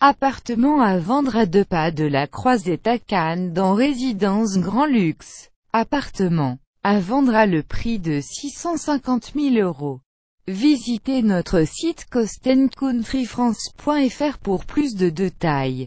Appartement à vendre à deux pas de la Croisette à Cannes dans Résidence Grand Luxe. Appartement à vendre à le prix de 650 000 euros. Visitez notre site costencountryfrance.fr pour plus de détails.